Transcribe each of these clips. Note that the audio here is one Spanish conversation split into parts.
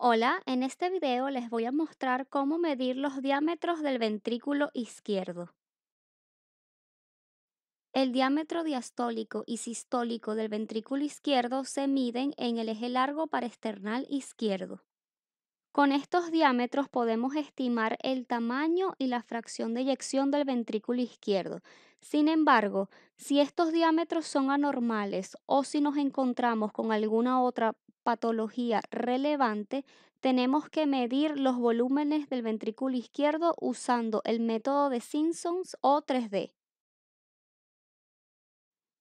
Hola, en este video les voy a mostrar cómo medir los diámetros del ventrículo izquierdo. El diámetro diastólico y sistólico del ventrículo izquierdo se miden en el eje largo paraesternal izquierdo. Con estos diámetros podemos estimar el tamaño y la fracción de eyección del ventrículo izquierdo. Sin embargo, si estos diámetros son anormales o si nos encontramos con alguna otra patología relevante, tenemos que medir los volúmenes del ventrículo izquierdo usando el método de Simpsons o 3D.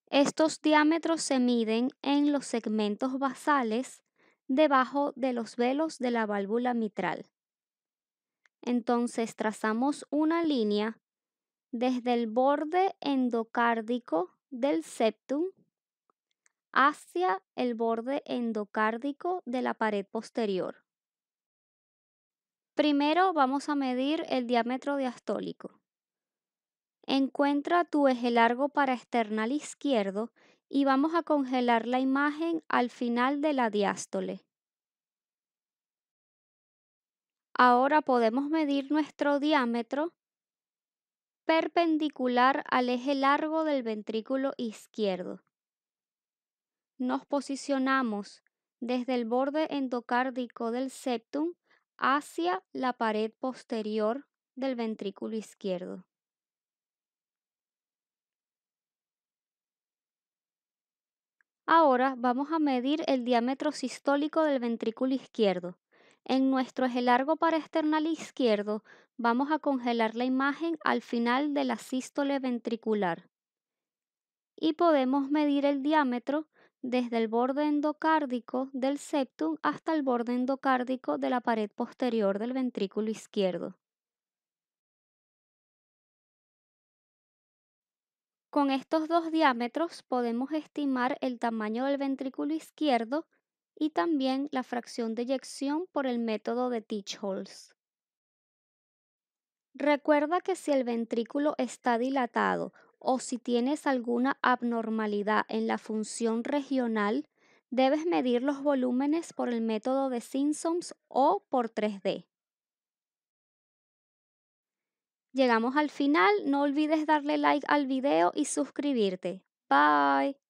Estos diámetros se miden en los segmentos basales debajo de los velos de la válvula mitral. Entonces trazamos una línea desde el borde endocárdico del septum hacia el borde endocárdico de la pared posterior. Primero vamos a medir el diámetro diastólico. Encuentra tu eje largo para external izquierdo y vamos a congelar la imagen al final de la diástole. Ahora podemos medir nuestro diámetro perpendicular al eje largo del ventrículo izquierdo nos posicionamos desde el borde endocárdico del septum hacia la pared posterior del ventrículo izquierdo. Ahora vamos a medir el diámetro sistólico del ventrículo izquierdo. En nuestro eje largo paraesternal izquierdo vamos a congelar la imagen al final de la sístole ventricular y podemos medir el diámetro desde el borde endocárdico del septum hasta el borde endocárdico de la pared posterior del ventrículo izquierdo. Con estos dos diámetros podemos estimar el tamaño del ventrículo izquierdo y también la fracción de eyección por el método de teach Recuerda que si el ventrículo está dilatado o si tienes alguna abnormalidad en la función regional, debes medir los volúmenes por el método de Simpsons o por 3D. Llegamos al final, no olvides darle like al video y suscribirte. Bye.